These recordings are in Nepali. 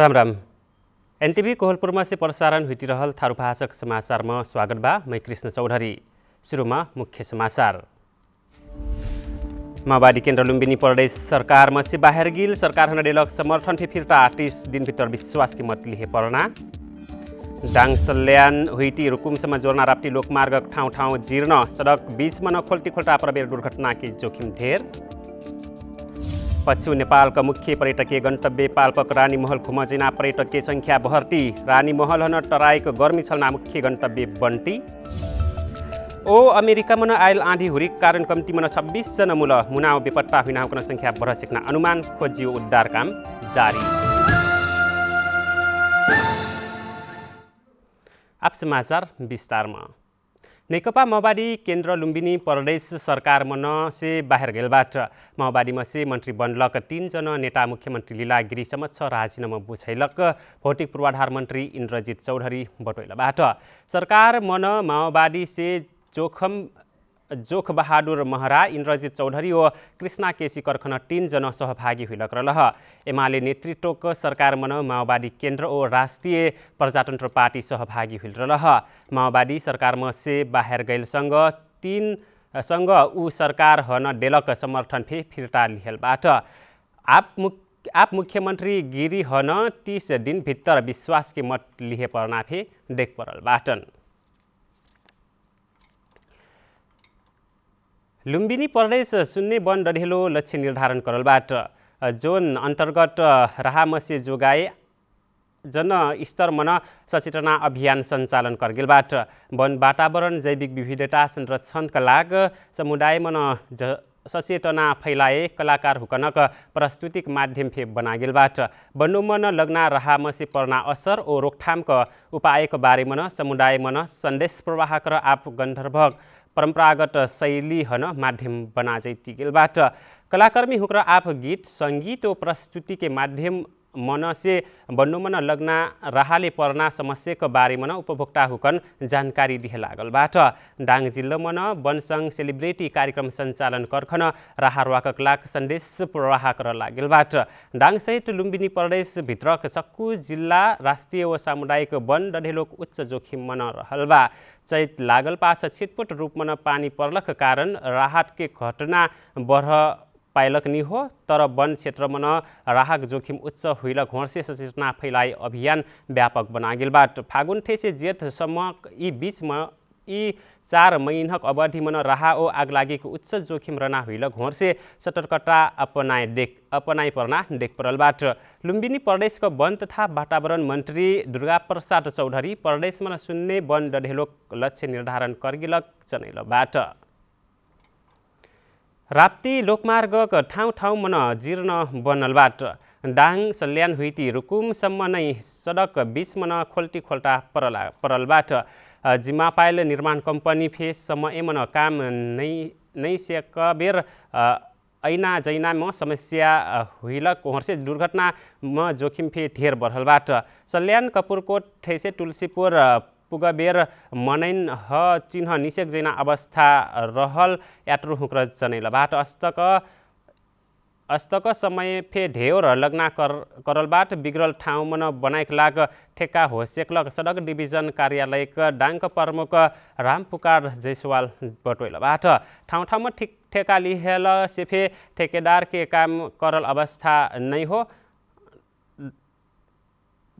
राम राम एनटिभी कोहलपुरमा से प्रसारण हुइतिरहल थारूभाषक समाचारमा स्वागत बा मै कृष्ण चौधरी सुरुमा मुख्य समाचार माओवादी केन्द्र लुम्बिनी प्रदेश सरकारमा से बाहिर गिल सरकार हन डेलक समर्थन फे फिर्ता आर्टिस दिनभित्र विश्वास मत लिहे पर्ना डाङ सल्यान हुइटी रुकुमसम्म जोर्ना राप्ती लोकमार्ग ठाउँ ठाउँ जीर्ण सडक बिचमा नखोल्टी खोल्टा प्रवेर दुर्घटनाकी जोखिम धेर पछि नेपालका मुख्य पर्यटकीय गन्तव्य पाल्पक रानी महल खुमजिना पर्यटकीय सङ्ख्या भर्ती महल हन टराएको गर्मी छलना मुख्य गन्तव्य बन्टी ओ अमेरिका मन आयल आँधी हुरी कारण कम्ती मन छब्बिसजना मूल मुनाउ बेपट्टा हुनाको सङ्ख्या बढ सिक्न अनुमान खोजियो उद्धार काम जारी आप समाचार विस्तारमा नेकपा माओवादी केन्द्र लुम्बिनी प्रदेश सरकार मन मनसे बाहिरगेलबाट माओवादीमा से मन्त्री बन्लक तिनजना नेता मुख्यमन्त्री लिला समक्ष राजीनामा बुझैलक भौतिक पूर्वाधार मन्त्री इन्द्रजित चौधरी बटोइलाबाट सरकार मन माओवादी से जोखम बहादुर महरा इन्द्रजित चौधरी ओ कृष्णा केसी कर्खन तिनजना सहभागी हुइलक रलह एमाले नेतृत्वक सरकार मन माओवादी केन्द्र ओ राष्ट्रिय प्रजातन्त्र पार्टी सहभागी हुइल रह माओवादी सरकारमा से बाहिर गैलसँग सँग ऊ सरकार हन डेलक समर्थन फे फिर्ता लिहेलबाट आप मुख्य आप मुख्यमन्त्री गिरी हन तिस दिनभित्र विश्वासकी मत लिए फे देख परल बाटन लुम्बिनी प्रदेश सुन्ने वन डढेलो लक्ष्य निर्धारण करलबाट जोन अन्तर्गत राहमसे जोगाए जनस्तर मन सचेतना अभियान सञ्चालन करगिलबाट वन वातावरण जैविक विविधता संरक्षणका लागि समुदाय मन ज सचेतना फैलाए कलाकार हुकनक प्रस्तुतिक माध्यम फेप बनागिलबाट वनोमन लग्ना राहमसे पर्ना असर ओ रोकथामका उपायको बारेमा समुदाय मन सन्देश प्रवाहक र आप गन्धर्भक परम्परागत शैली हन माध्यम चाहिँ टिकेलबाट कलाकर्मी हुक्र आफ गीत सङ्गीत ओ प्रस्तुतिकै माध्यम मनसे बन्नुमन लग्न राहाले पर्ना समस्याको बारेमा उपभोक्ता हुकन जानकारी दिए लागलबाट डाङ जिल्ला मन वनसङ सेलिब्रेटी कार्यक्रम सञ्चालन कर्खन राहा र्वाकक लाख सन्देश प्रवाहक र लागेलबाट डाङसहित लुम्बिनी प्रदेशभित्रक सक्कु जिल्ला राष्ट्रिय वा सामुदायिक वन डढेलोक उच्च जोखिम मन रहलबा चैत लागल पाछ छिटपुट रूपमा पानी पर्लक कारण राहतके घटना बढ पाइलक नि हो तर वन क्षेत्रमा न राहक जोखिम उच्च हुइल घोर्से सचेतना फैलाइ अभियान व्यापक बनागिलबाट फागुन ठेसे जेठसम्म यी बिचमा यी चार महिनक अवधिमा न राहा ओ आग लागेको उच्च जोखिम रना हुइल घोर्से सतर्कता अपनाए देख अपनाइ पर्ना देख परलबाट लुम्बिनी प्रदेशको वन तथा वातावरण मन्त्री दुर्गाप्रसाद चौधरी प्रदेशमा सुन्ने वन डढेलोक लक्ष्य निर्धारण करगिलक चनैलबाट राप्ती लोकमार्ग ठाउँ ठाउँमा न जीर्ण बनलबाट डाङ सल्यान हुइटी रुकुमसम्म नै सडक बिचमा न खोल्टी खोल्टा परला परलबाट पाइल निर्माण कम्पनी फेससम्म एम काम नै नै सेकबेर ऐना जैनामा समस्या हुइलक कोहर्से दुर्घटनामा जोखिम फे धेर बढलबाट सल्यान कपुरकोट ठेसे तुलसीपुर पुगबेर मनैन ह चिन्ह निषेक जैना अवस्था रहल यात्रु हुक्र बाट अस्तक अस्तक समय फे ढेउर लग्ना कर करलबाट बिग्रल ठाउँमा मन बनाइक लाग ठेक्का होसेक्लक सडक डिभिजन कार्यालयका डाङ्क प्रमुख राम पुकार जयसवाल बटोइलबाट ठाउँ ठाउँमा ठिक ठेका लिहेल सेफे ठेकेदारके काम करल अवस्था नै हो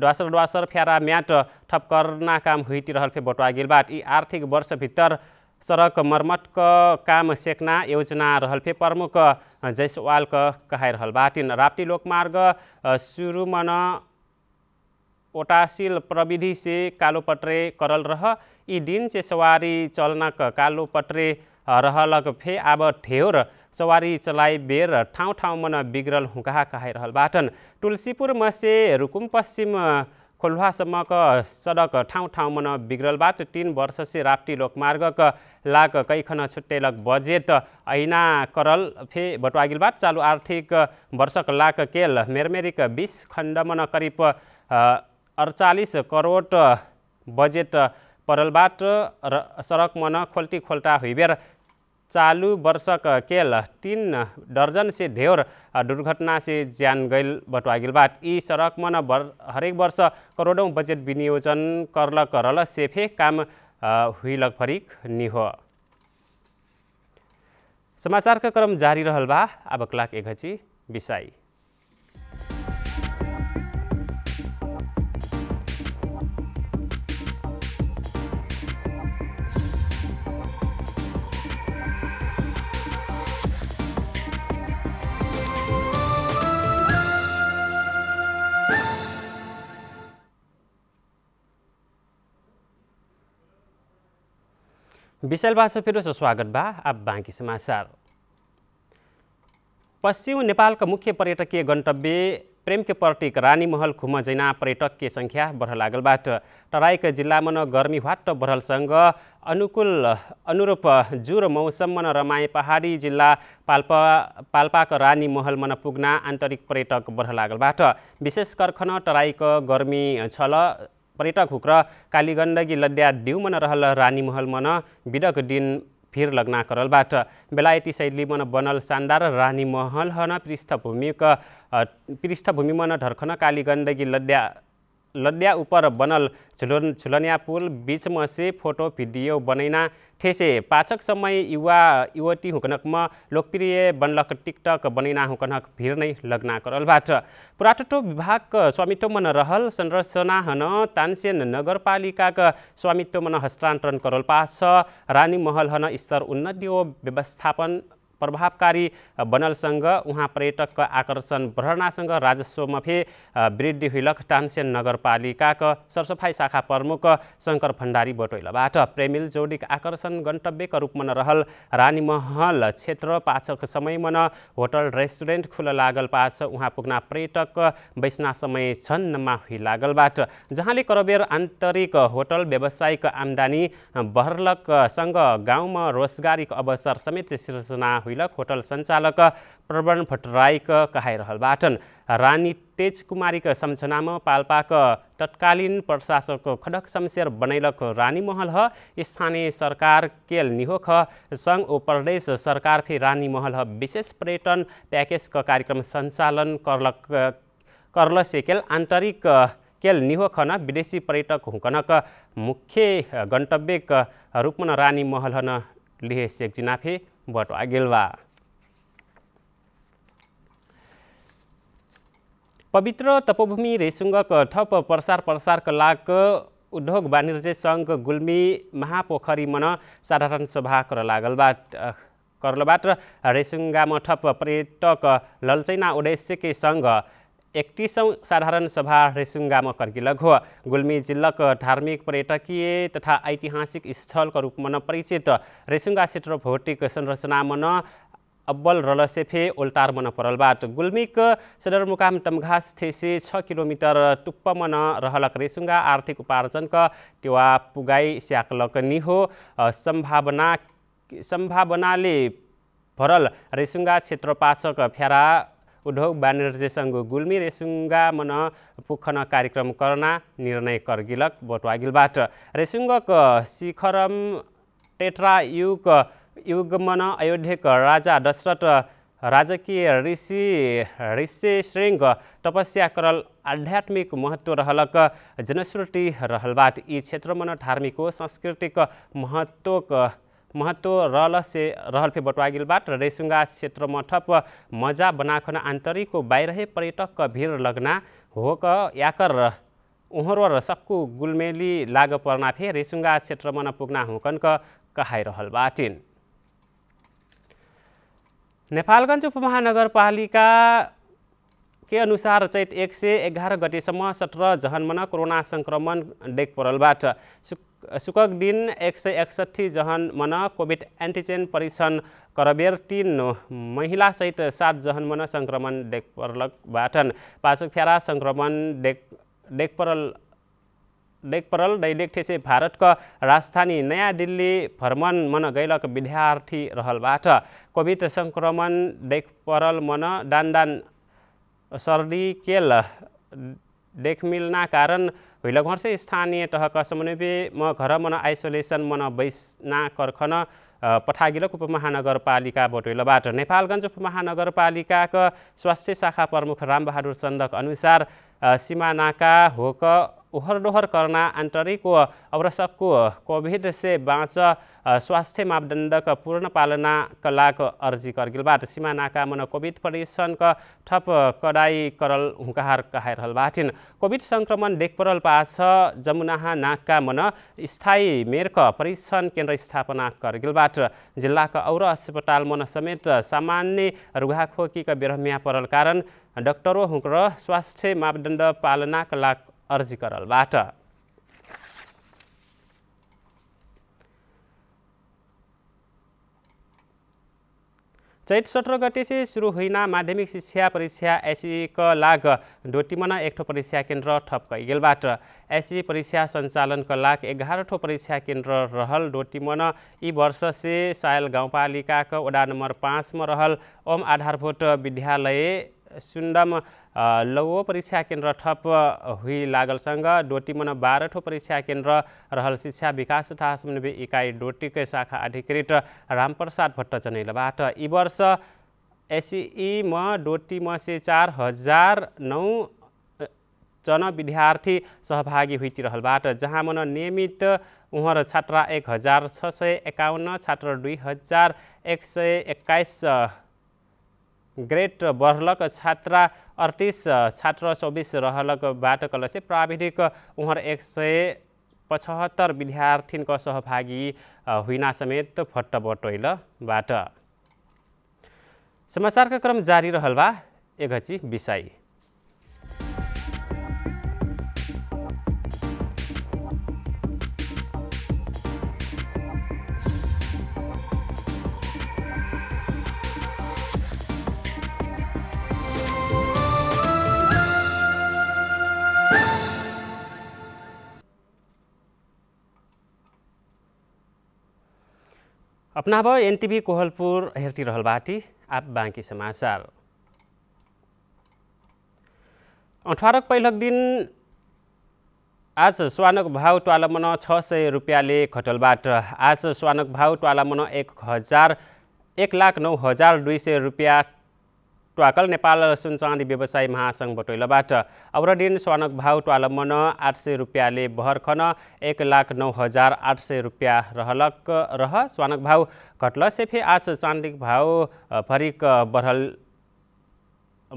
डवासर डवासर फ्यारा म्याट ठप्करना काम हुइति रहल फे बटुआ बाट यी आर्थिक वर्षभित्र सडक मर्मतक काम सेक्ना योजना रहल फे प्रमुख जयसवालक कहाइ रहल बाटिन राप्ती लोकमार्ग सुरुमन ओटासिल प्रविधि से कालो पटरे करल रह यी दिन से सवारी चलनक कालो पटरे रहलक फे आब ठेहोर चवारी चलाइ बेर ठाउँ ठाउँमा मन बिग्रल हुँका रहल बाटन तुलसीपुर मसे रुकुम पश्चिम खोल्हासम्मक सडक ठाउँ ठाउँमा बिग्रलबाट तिन वर्षसे राप्ती लोकमार्गक लाग कैखन छुट्टेलक बजेट ऐना करल फे बटवागिलबाट चालु आर्थिक वर्षक लाक केल मेरमेरिक बिस न करिब अडचालिस करोड बजेट परलबाट र सडक मन खोल्टी खोल्टा हुइबेर चालू वर्षक केल तीन दर्जन से ढेर दुर्घटना से ज्यान गैल बटवा गइल बाट यी सडकमा बर, हरेक वर्ष करोडौँ बजेट विनियोजन करल करल सेफे काम हुइलक फरिक निहो समाचारका क्रम जारी रहल बा अबक लाख एघची बिसाई भाषा फेरि स्वागत बा अब बाँकी समाचार पश्चिम नेपालका मुख्य पर्यटकीय गन्तव्य प्रेमके पर्टिक रानी महल खुम जैना पर्यटकीय सङ्ख्या बढ लागलबाट तराईका जिल्लामा न गर्मी वाट बढलसँग अनुकूल अनुरूप जुरो मौसममा न रमाए पहाडी जिल्ला पाल्पा पाल्पाको रानी महलमा न पुग्न आन्तरिक पर्यटक बढ लागलबाट विशेष करखन तराईको गर्मी छल पर्यटक हुक्र कालीगण्डकी लद्या दिउ मन रहल रानी महल मन बिडक दिन फिर लग्ना करलबाट बेलायती शैली मन बनल शानदार रानी महल हन पृष्ठभूमिक पृष्ठभूमि मन ढर्खन कालीगण्डकी लद्या लड्या उपर बनल झुलन झुलनिया पुल बिचमा से फोटो भिडियो बनैना ठेसे पाचक समय युवा युवती हुकनकमा लोकप्रिय बनलक टिकटक बनैना हुकनक भिर नै लग्ना करलबाट पुराटोटो विभाग स्वामित्वमा रहल संरचना हन तानसेन नगरपालिकाका स्वामित्वमा हस्तान्तरण करल पास रानी महल हन स्तर उन्नति व्यवस्थापन प्रभावकारी बनलसँग उहाँ पर्यटकको आकर्षण बढ्नासँग फे वृद्धि हुलक टानसेन नगरपालिकाको सरसफाई शाखा प्रमुख शङ्कर भण्डारी बटोइलाबाट प्रेमिल जोडिक आकर्षण गन्तव्यका रूपमा रहल महल क्षेत्र पाछक समयमा न होटल रेस्टुरेन्ट खुल लागल पाछ उहाँ पुग्न पर्यटक बैसना समय छन् हुलागलबाट लागलबाट जहाँले करबेर आन्तरिक होटल व्यावसायिक आम्दानी बहरलकसँग गाउँमा रोजगारीको अवसर समेत सिर्जना हुइलक होटल सञ्चालक प्रवण भट्टराईक कहाइ रहल बाटन रानी तेज कुमारीक सम्झनामा पाल्पाक तत्कालीन प्रशासक खडक शमशेर बनैलक रानी महल ह स्थानीय सरकार केल निहोख सङ्घ ओ प्रदेश सरकार फे रानी महल ह विशेष पर्यटन प्याकेजको कार्यक्रम सञ्चालन करलक करल सेकेल आन्तरिक केल निहो विदेशी पर्यटक हुकनक मुख्य गन्तव्यक रूपमा रानी महल हन लिहे सेक बटुआ गेल पवित्र तपोभूमि रेसुङ्गक थप प्रसार प्रसार कलाक उद्योग वाणिज्य सङ्घ गुल्मी महापोखरी मन साधारण सभा कर लागल बा करलबाट रेसुङ्गामा थप पर्यटक ललचैना उद्देश्यकै सङ्घ एकतिसौँ साधारण सभा रेसुङ्गामा कर्गिलग हो गुल्मी जिल्लाको धार्मिक पर्यटकीय तथा ऐतिहासिक स्थलको रूपमा परिचित रेसुङ्गा क्षेत्र भौतिक संरचनामा न अब्बल रलसेफे ओल्टार मन परलबाट गुल्मीक सदरमुकाम तमघास थेसे छ किलोमिटर टुप्पमन रहलक रेसुङ्गा आर्थिक उपार्जनका टेवा पुगाई स्याकलक हो सम्भावना सम्भावनाले भरल रेसुङ्गा क्षेत्र पाचक फ्यारा उद्धव ब्यानर्जीसँग गुल्मी रेसुङ्गा मन पुखन कार्यक्रम कर्ना निर्णय करगिलक बटवागिलबाट रेसुङ्गक शिखरम टेट्रा युग युगमन अयोध्याक राजा दशरथ राजकीय ऋषि ऋषि श्रृङ्ग तपस्या करल आध्यात्मिक महत्त्व रहलक जनश्रुति रहलबाट यी क्षेत्रमन धार्मिक सांस्कृतिक महत्वक महत्त्व रहल से रहलफे बटवागिलबाट र रेसुङ्गा क्षेत्रमा ठप मजा बनाखन आन्तरिकको बाहिरहे पर्यटकका भिर लग्ना हो क याकर उहर र सक्कु गुलमेली लाग पर्नाफे रेसुङ्गा क्षेत्रमा नपुग्ना हुकनक रहल बाटिन नेपालगञ्ज उपमहानगरपालिका के अनुसार चैत एक सय एघार गतेसम्म सत्र जहनमा कोरोना सङ्क्रमण डेक परलबाट शुक्रक दिन एक सय एकसट्ठी जहन मन कोभिड एन्टिजेन परीक्षण करबेर तिन महिलासहित सात जहन मन सङ्क्रमण डेकपरलक बाटन पाचक फ्यारा सङ्क्रमण डेक डेकपरल डेकपरल दैलेख ठेसे भारतका राजधानी नयाँ दिल्ली भ्रमण मन गैलक विद्यार्थी रहलबाट कोभिड सङ्क्रमण डेकपरल मन डान्डान सर्दी केल डेकमिलना कारण घर से स्थानीय तहका समन्वय म घर मन आइसोलेसन मन बैसना कर्खन पठागिलक उपमहानगरपालिका बटुलबाट नेपालगञ्ज उपमहानगरपालिकाका स्वास्थ्य शाखा प्रमुख रामबहादुर चन्दक अनुसार सिमानाका होक ओहर डोहर करना आन्तरिक व आवश्यकको कोभिड से बाँच स्वास्थ्य मापदण्डक पूर्ण पालनाका लागि अर्जी करगिलबाट सीमा नाका मन कोभिड परीक्षणका ठप कडाई करल हुँकार कहाइ रहल बाटिन कोभिड सङ्क्रमण देखपरल पाछ जमुनाहा नाकका मन स्थायी मेरक परीक्षण केन्द्र स्थापना करगिलबाट जिल्लाका और अस्पताल मन समेत सामान्य रुघाखोकीका बिरहमिया परल कारण डक्टरो हुँक स्वास्थ्य मापदण्ड पालनाका लागि अर्जी करलबाट चैत सत्र गतेसे सुरु हुइना माध्यमिक शिक्षा परीक्षा एसईक लाग एक ठो परीक्षा केन्द्र ठप गेलबाट एसई परीक्षा सञ्चालनका लाग ठो परीक्षा केन्द्र रहल ई यी से सायल गाउँपालिकाको वडा नम्बर पाँचमा रहल ओम आधारभूत विद्यालय सुन्दम लवो परीक्षा केन्द्र ठप हुई लागलसँग डोटी मन बाह्र ठो परीक्षा केन्द्र रहल शिक्षा विकास तथा समन्वय इकाइ डोटीकै शाखा अधिकृत रामप्रसाद भट्ट चनेलबाट यी वर्ष एसइईमा डोटीमा से चार हजार नौ जना विद्यार्थी सहभागी हुइतिरहलबाट जहाँ मन नियमित उहर छात्रा एक हजार छ सय एकाउन्न छात्र दुई हजार एक सय एक्काइस ग्रेट बर्लक छात्रा अडतिस छात्र चौबिस रहलकबाट कलसे प्राविधिक उहाँ एक सय पचहत्तर विद्यार्थीको सहभागी हुइना समेत फट्ट बटोइलबाट समाचारका क्रम जारी रहल बा एघची विषय अपना भयो एनटिभी कोहलपुर रहल बाटी आप बांकी समाचार अठारक पहिलक दिन आज स्वानक भाउ ट्वालमन छ सय रुपियाँले खटलबाट आज स्वानक भाउ ट्वालमन एक हजार एक लाख नौ हजार दुई सय रुपियाँ ट्वाकल नेपाल सुन चाँदी व्यवसायी महासङ्घ बटोइलाबाट अवरडिन स्वानक भाउ ट्वालम्बन आठ सय रुपियाँले बहरखन एक लाख नौ हजार आठ सय रुपियाँ रहलक रह स्वानक भाउ घटल सेफे आस चाँदीक भाउ फरिक बढल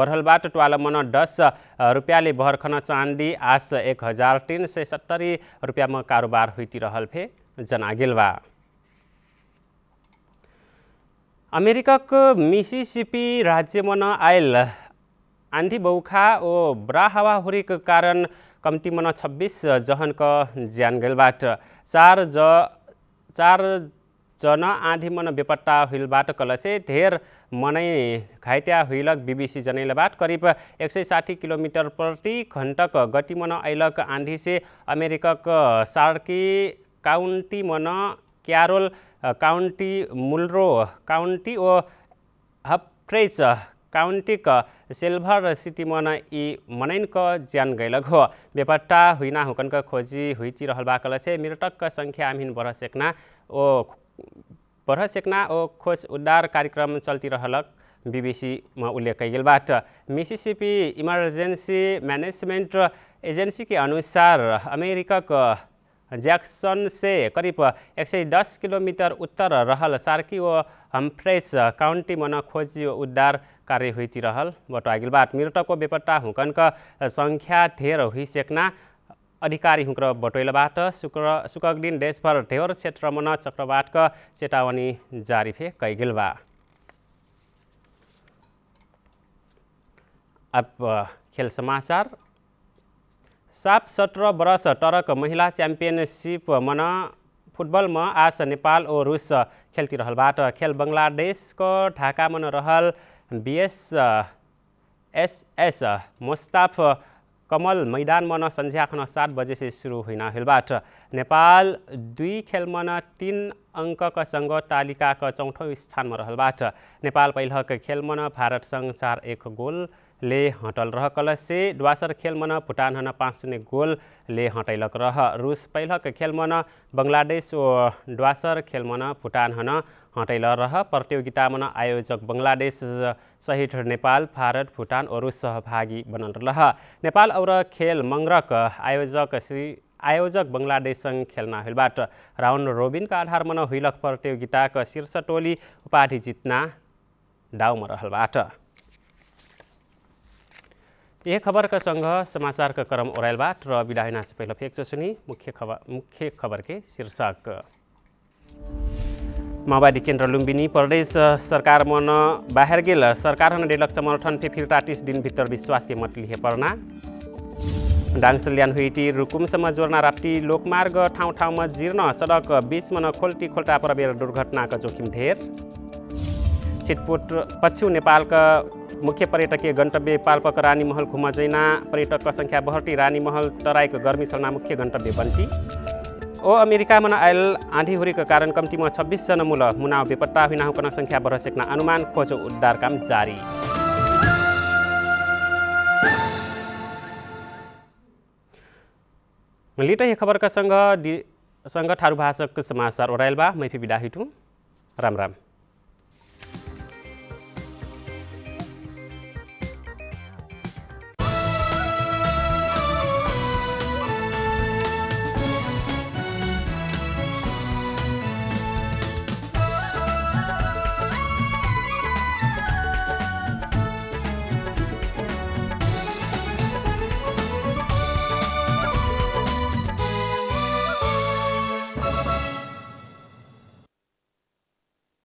बढलबाट ट्वालम्बन दस रुपियाँले बहरखन चाँदी आस एक हजार तिन सय सत्तरी रुपियाँमा कारोबार हुइती फे जनागिलवा मिसिसिपी राज्यमा राज्यमन आयल आन्धी बौखा ओ ब्रा कारण कम्तीमा न छब्बिस जहनको ज्यान गइलबाट चार ज चार जन आँधी मन बेपट्टा हुइलबाट कलसे धेर मनै घाइट्या हुइलक बिबिसी जनैलबाट करिब एक सय साठी किलोमिटर प्रति घन्टक गतिमन ऐलक आँधी से अमेरिकक सार्की काउन्टी मन क्यारोल काउन्टी मुल्रो काउन्टी ओ काउन्टी काउन्टिक सिल्भर सिटी मन इ क ज्यान गैलग हो बेपट्टा हुइना हुकनक खोजी हुइति रहल बाकल से मृतकक संख्या आमिन बर सेकना ओ बरह सेकना ओ खोज उद्धार कार्यक्रम चल्ती रहलक म उल्लेख कैल बाट मिसिसिपी इमर्जेन्सी म्यानेजमेन्ट के अनुसार क ज्याक्सन से सय दस किलोमिटर उत्तर रहल सार्की ओ हम्फ्रेस काउन्टी मन खोजी उद्धार कार्य हुई रहल बटो आगिल बाट मृतक बेपट्टा हुकनक सङ्ख्या संख्या ढेर हुई अधिकारी हुक्र बटोइलबाट शुक्र सुकक दिन देशभर ढेवर क्षेत्र मन चक्रवातका चेतावनी जारी फे बा अब खेल समाचार सात सत्र वर्ष टरक महिला च्याम्पियनसिप मन फुटबलमा आज नेपाल ओ रुस खेल्तिरहलबाट खेल बङ्गलादेशको ढाकामा रहल बिएस एसएस मोस्ताफ कमल मैदानमा न सन्ध्याखन सात बजेसे सुरु होइन हेलबाट नेपाल दुई खेलमा न तिन अङ्कसँग तालिकाको चौथौँ स्थानमा रहलबाट नेपाल पहिलक खेलमा न भारतसँग चार एक गोल ले हटल रह कलसे द्वासर खेल मन भुटान हन पाँच शून्य गोल ले हटैलक रह रुस पहिलक खेल मन बङ्गलादेश द्वासर खेल मन भुटान हन हटैल रह प्रतियोगिता मन आयोजक बङ्गलादेश सहित नेपाल भारत भुटान ओ रुस सहभागी बनल रह नेपाल और खेल मङ्ग्रक आयोजक श्री आयोजक बङ्गलादेशसँग खेल्न हुलबाट राउन्ड रोबिनका आधारमा हुइलक प्रतियोगिताको शीर्ष टोली उपाधि जित्न डाउमा रहलबाट यही खबरका सङ्घ समाचारका क्रम ओरायलबाट र बिडायनास पहिलो फेक सुनि मुख्य खबर मुख्य खबरकै शीर्षक माओवादी केन्द्र लुम्बिनी प्रदेश सरकार मन बाहिर गेल सरकार हन डेलक समर्थन फे दिन दिनभित्र विश्वास के मत लिए पर्ना डाङसल्यान हुइटी रुकुमसम्म जोर्ना राप्टी लोकमार्ग ठाउँ ठाउँमा जीर्ण सडक बिचमा न खोल्टी खोल्टा प्रवेर दुर्घटनाको जोखिम धेर छिटपुट पच्यु नेपालका मुख्य पर्यटकीय गन्तव्य पाल्पाको रानी महल खुमजैना पर्यटकको सङ्ख्या बहटी रानी महल तराईको गर्मीसलमा मुख्य गन्तव्य बन्टी ओ अमेरिकामा आयल आँधीहुरीको कारण कम्तीमा छब्बिसजना मूल मुनाव बेपत्ता हुनाहुकन सङ्ख्या बढसेक्न अनुमान खोज उद्धार काम जारी लिट यो खबरका सँग सङ्घ ठारू भाषाको समाचार ओह्रायल बा मैफी बिदा हिटु राम राम